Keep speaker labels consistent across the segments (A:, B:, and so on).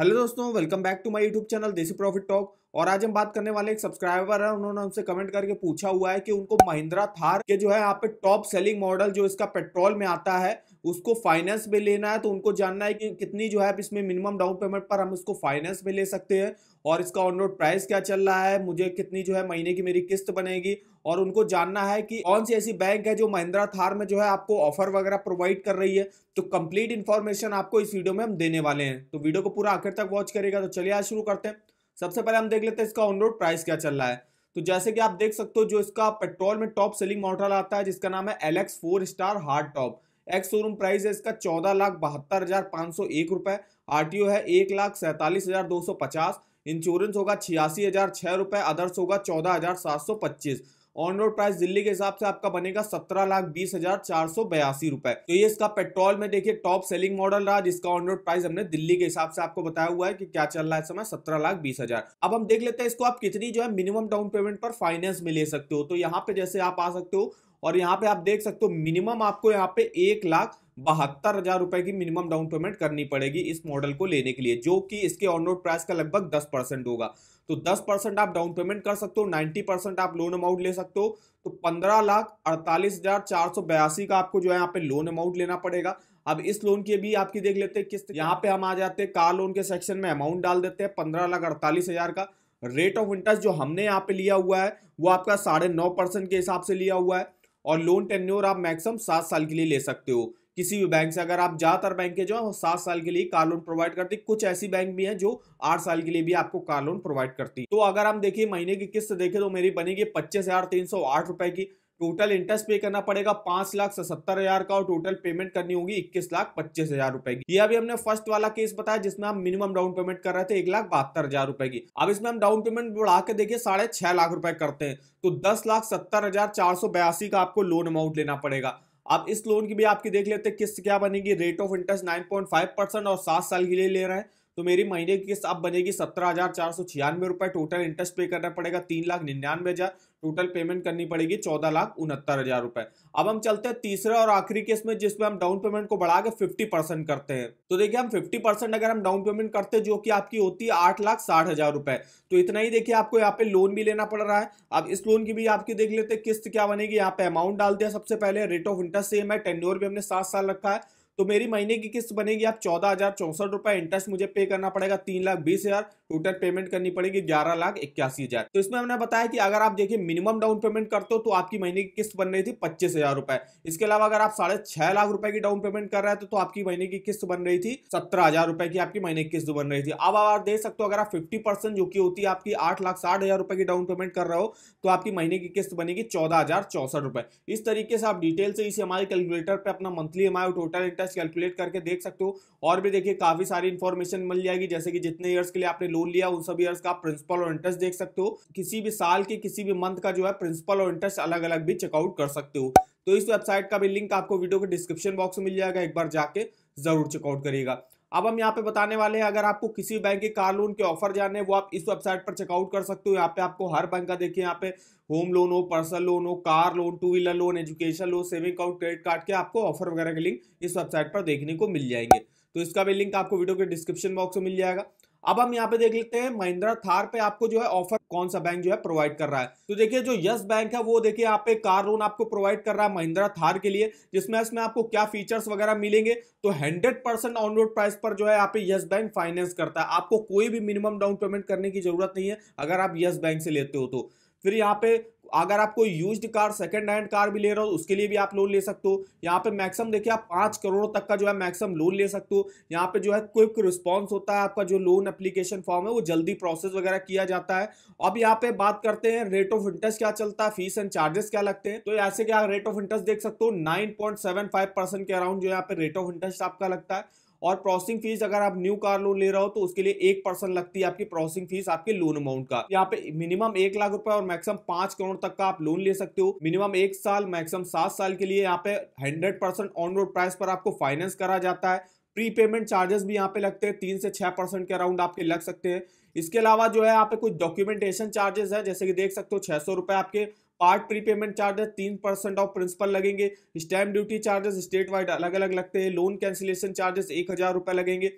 A: hello दोस्तों welcome back to my YouTube channel Desi profit talk और आज हम बात करने वाले एक सब्सक्राइबर है उन्होंने हमसे कमेंट करके पूछा हुआ है कि उनको महिंद्रा थार के जो है यहाँ पे टॉप सेलिंग मॉडल जो इसका पेट्रोल में आता है उसको फाइनेंस में लेना है तो उनको जानना है कि कितनी जो है इसमें मिनिमम डाउन पेमेंट पर हम इसको फाइनेंस में ले सकते हैं और इसका ऑन रोड प्राइस क्या चल रहा है मुझे कितनी जो है महीने की मेरी किस्त बनेगी और उनको जानना है कि कौन सी ऐसी बैंक है जो महिंद्रा थार में जो है आपको ऑफर वगैरह प्रोवाइड कर रही है तो कंप्लीट इन्फॉर्मेशन आपको इस वीडियो में हम देने वाले हैं तो वीडियो को पूरा आखिर तक वॉच करेगा तो चलिए आज शुरू करते हैं सबसे पहले हम देख लेते हैं इसका ऑन रोड प्राइस क्या चल रहा है तो जैसे कि आप देख सकते हो जो इसका पेट्रोल में टॉप सेलिंग मॉडल आता है जिसका नाम है Alex four star hard top ex showroom price है इसका चौदह लाख बहत्तर हजार पाँच सौ एक रुपए आर टी ओ है एक लाख सैंतालीस हजार दो सौ पचास इंश्योरेंस होगा छियासी हजार छः रुपए अदर्स होगा चौदह हजार सात सौ पच्चीस ऑन रोड प्राइस दिल्ली के हिसाब से आपका बनेगा सत्रह लाख बीस हजार चार सौ बयासी रुपए तो ये इसका पेट्रोल में देखिए टॉप सेलिंग मॉडल रहा जिसका ऑन रोड प्राइस हमने दिल्ली के हिसाब से आपको बताया हुआ है कि क्या चल रहा है इस समय सत्रह लाख बीस हजार अब हम देख लेते हैं इसको आप कितनी जो है मिनिमम डाउन पेमेंट पर फाइनेंस में ले सकते हो तो यहाँ पे जैसे आप आ सकते हो और यहाँ पे आप देख सकते हो मिनिमम आपको यहाँ पे एक लाख बहत्तर हजार रुपए की मिनिमम डाउन पेमेंट करनी पड़ेगी इस मॉडल को लेने के लिए जो कि इसके ऑन रोड प्राइस का लगभग दस परसेंट होगा तो दस परसेंट आप डाउन पेमेंट कर सकते हो नाइनटी परसेंट आप लोन अमाउंट ले सकते हो तो पंद्रह लाख अड़तालीस हजार चार सौ बयासी का आपको जो है यहाँ पे लोन अमाउंट लेना पड़ेगा अब इस लोन की भी आपकी देख लेते हैं किस्त यहाँ पे हम आ जाते हैं कार लोन के सेक्शन में अमाउंट डाल देते हैं पंद्रह लाख अड़तालीस हजार का रेट ऑफ इंटरेस्ट जो हमने यहाँ पे लिया हुआ है वो आपका साढ़े नौ परसेंट के हिसाब से लिया हुआ है और लोन टेन्योर आप मैक्सिमम सात साल के लिए ले सकते हो किसी भी बैंक से अगर आप ज़्यादातर बैंक के जो है सात साल के लिए कार लोन प्रोवाइड करती कुछ ऐसी बैंक भी है जो आठ साल के लिए भी आपको कार लोन प्रोवाइड करती तो अगर हम देखिए महीने की किस्त देखें तो मेरी बनेगी पच्चीस हज़ार तीन सौ आठ रुपए की टोटल इंटरेस्ट पे करना पड़ेगा पांच लाख सत्तर हजार का और टोटल पेमेंट करनी होगी इक्कीस लाख पच्चीस हजार रुपए की यह अभी हमने फर्स्ट वाला केस बताया जिसमें हम मिनिमम डाउन पेमेंट कर रहे थे एक लाख बहत्तर हजार रुपए की अब इसमें हम डाउन पेमेंट बढ़ा के देखिए साढ़े छह लाख रुपए करते हैं तो दस लाख सत्तर हजार चार सौ बयासी का आपको लोन अमाउंट लेना पड़ेगा अब इस लोन की भी आपकी देख लेते हैं किस्त क्या बनेगी rate of interest nine point five percent और सात साल के लिए ले रहे हैं तो मेरी महीने की किस्त अब बनेगी सत्रह हजार चार सौ छियानवे रुपए टोटल इंटरेस्ट पे करना पड़ेगा तीन लाख निन्यानवे हजार टोटल पेमेंट करनी पड़ेगी चौदह लाख उनहत्तर हजार रुपए अब हम चलते हैं तीसरे और आखिरी केस में जिसमें हम डाउन पेमेंट को बढ़ा के फिफ्टी परसेंट करते हैं तो देखिए हम फिफ्टी परसेंट अगर हम डाउन पेमेंट करते हैं जो कि आपकी होती है आठ लाख साठ हजार रुपए तो इतना ही देखिए आपको यहाँ पे लोन भी लेना पड़ रहा है अब इस लोन की भी आपकी देख लेते हैं किस्त क्या बनेगी यहाँ पे अमाउंट डाल दिया सबसे पहले रेट ऑफ इंटरेस्ट सेम है टेन्योर भी हमने सात साल रखा है तो मेरी महीने की किस्त बनेगी आप चौदह हज़ार चौसठ रुपए इंटरेस्ट मुझे पे करना पड़ेगा तीन लाख बीस हज़ार टोटल पेमेंट करनी पड़ेगी ग्यारह लाख इक्यासी हजार तो इसमें हमने बताया कि अगर आप देखिए मिनिमम डाउन पेमेंट करते हो तो आपकी महीने की किस्त बन रही थी पच्चीस हजार रुपए इसके अलावा अगर आप साढ़े छह लाख रुपए की डाउन पेमेंट कर रहे हैं तो, तो आपकी महीने की किस्त बन रही थी सत्रह हजार रुपए की आपकी महीने की किस्त बन रही थी अब आप देख सकते हो अगर आप फिफ्टी परसेंट जो की होती है आपकी आठ लाख साठ हजार रुपए की डाउन पेमेंट कर रहे हो तो आपकी महीने की किस्त बनेगी चौदह हजार चौसठ रुपए इस तरीके से आप डिटेल से इसी हमारे कैलकुलेटर पर अपना monthly amount total interest calculate करके देख सकते हो और भी देखिए काफी सारी इन्फॉर्मेशन मिल जाएगी जैसे कि जितने ईयर्स के लिए आपने लोन लिया उन सभी का प्रिंसिपल और इंटरेस्ट देख सकते हो किसी भी साल के किसी भी मंथ का जो है प्रिंसिपल और इंटरेस्ट अलग अलग भी चेकआउट कर सकते हो तो इस वेबसाइट का भी लिंक आपको वीडियो के डिस्क्रिप्शन बॉक्स में मिल जाएगा एक बार जाके जरूर चेकआउट करिएगा अब हम यहाँ पे बताने वाले हैं अगर आपको किसी बैंक के कार लोन के ऑफर जाने वो आप इस वेबसाइट पर चेकआउट कर सकते हो यहाँ पे आपको हर बैंक का देखिए यहाँ पे होम लोन हो पर्सनल लोन हो car loan two wheeler loan education loan saving account credit card के आपको ऑफर वगैरह के लिंक इस वेबसाइट पर देखने को मिल जाएंगे तो इसका भी लिंक आपको वीडियो के डिस्क्रिप्शन बॉक्स में मिल जाएगा अब हम यहाँ पे देख लेते हैं महिंद्रा थार पे आपको जो है ऑफर कौन सा बैंक जो है प्रोवाइड कर रहा है तो देखिए जो यस बैंक है वो देखिए यहाँ पे कार लोन आपको प्रोवाइड कर रहा है महिंद्रा थार के लिए जिसमें इसमें आपको क्या फीचर्स वगैरह मिलेंगे तो hundred percent on road price पर जो है यहाँ पे यस बैंक फाइनेंस करता है आपको कोई भी मिनिमम डाउन पेमेंट करने की जरूरत नहीं है अगर आप यस बैंक से लेते हो तो फिर यहाँ पे अगर आप कोई used car second hand car भी ले रहे हो उसके लिए भी आप लोन ले सकते हो यहाँ पे मैक्सिमम देखिए आप पाँच करोड़ तक का जो है मैक्सिमम लोन ले सकते हो यहाँ पे जो है क्विक रिस्पॉन्स होता है आपका जो लोन एप्लीकेशन फॉर्म है वो जल्दी प्रोसेस वगैरह किया जाता है अब यहाँ पे बात करते हैं रेट ऑफ इंटरेस्ट क्या चलता है फीस एंड चार्जेस क्या लगते हैं तो ऐसे क्या रेट ऑफ इंटरेस्ट देख सकते हो नाइन के अराउंड जो यहाँ पे रेट ऑफ इंटरेस्ट आपका लगता है और प्रोसेसिंग फीस अगर आप न्यू कार लोन ले रहे हो तो उसके लिए एक परसेंट लगती है आपकी प्रोसेसिंग फीस आपके लोन अमाउंट का यहाँ पे मिनिमम एक लाख रुपए और मैक्सिमम पांच करोड़ तक का आप लोन ले सकते हो मिनिमम एक साल मैक्सिमम सात साल के लिए यहाँ पे hundred percent on road price पर आपको फाइनेंस करा जाता है प्री पेमेंट चार्जेस भी यहाँ पे लगते हैं तीन से छह परसेंट के अराउंड आपके लग सकते हैं इसके अलावा जो है यहाँ पे कुछ डॉक्यूमेंटेशन चार्जेस है जैसे कि देख सकते हो छह सौ रुपए आपके पार्ट प्रीपेमेंट चार्जेस तीन परसेंट ऑफ प्रिंसिपल लगेंगे stamp duty charges state wide अलग अलग लगते हैं लोन कैंसिलेशन चार्जेस एक हज़ार रुपए लगेंगे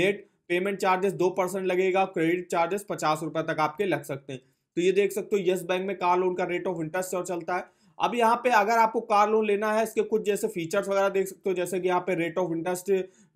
A: लेट पेमेंट चार्जेस दो परसेंट लगेगा क्रेडिट चार्जेस पचास रुपए तक आपके लग सकते हैं तो ये देख सकते हो येस बैंक में कार लोन का रेट ऑफ इंटरेस्ट और चलता है अब यहाँ पे अगर आपको कार लोन लेना है इसके कुछ जैसे फीचर्स वगैरह देख सकते हो जैसे कि यहाँ पे रेट ऑफ इंटरेस्ट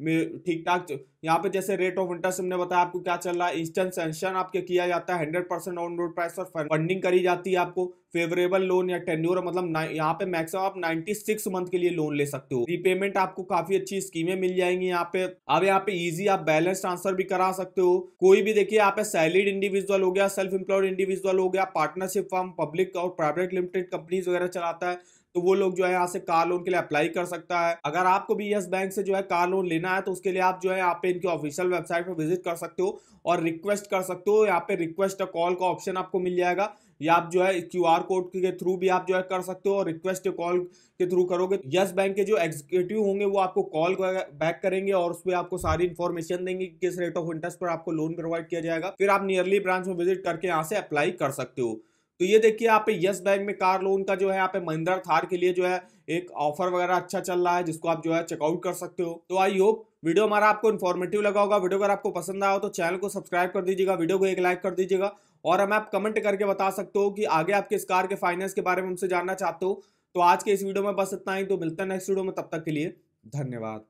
A: ठीक ठाक यहाँ पे जैसे रेट ऑफ इंटरेस्ट हमने बताया आपको क्या चल रहा है इंस्टेंट सेंशन आपके किया जाता है hundred percent on road price और फंडिंग करी जाती है आपको फेवरेबल लोन या टेन्योर मतलब यहाँ पे मैक्सिमम आप 96 मंथ के लिए लोन ले सकते हो रीपेमेंट आपको काफी अच्छी स्कीमें मिल जाएंगी यहाँ पे अब यहाँ पे इजी आप बैलेंस ट्रांसफर भी करा सकते हो कोई भी देखिए यहाँ पे सैलिड इंडिविजुअल हो गया सेल्फ इंप्लॉयड इंडिविजुअल हो गया पार्टनरशिप फॉर्म पब्लिक और प्राइवेट लिमिटेड कंपनीज वगैरह चलाता है तो वो लोग जो है यहाँ से कार लोन के लिए अप्लाई कर सकता है अगर आपको भी यस बैंक से जो है कार लोन लेना है तो उसके लिए आप जो है यहाँ पे ऑफिशियल वेबसाइट पर विजिट कर सकते हो और रिक्वेस्ट कर सकते हो यहाँ पे रिक्वेस्ट कॉल का ऑप्शन आपको मिल जाएगा या आप जो है क्यू आर कोड के थ्रू भी आप जो है कर सकते हो और रिक्वेस्ट कॉल के थ्रू करोगे यस बैंक के जो एग्जीक्यूटिव होंगे वो आपको कॉल बैक करेंगे और उस पर आपको सारी इन्फॉर्मेशन देंगे कि किस रेट ऑफ इंटरेस्ट पर आपको लोन प्रोवाइड किया जाएगा फिर आप नियरली ब्रांच में विजिट करके यहाँ से अप्लाई कर सकते हो तो ये देखिए आप यस बैंक में कार लोन का जो है यहाँ पे महिंद्रा थार के लिए जो है एक ऑफर वगैरह अच्छा चल रहा है जिसको आप जो है चेकआउट कर सकते हो तो आई होप वीडियो हमारा आपको इन्फॉर्मेटिव लगा होगा वीडियो अगर आपको पसंद आया हो तो चैनल को सब्सक्राइब कर दीजिएगा वीडियो को एक लाइक कर दीजिएगा और हमें आप कमेंट करके बता सकते हो कि आगे आपके इस कार के फाइनेंस के बारे में हमसे जानना चाहते हो तो आज के इस वीडियो में बस इतना ही तो मिलता है नेक्स्ट वीडियो में तब तक के लिए धन्यवाद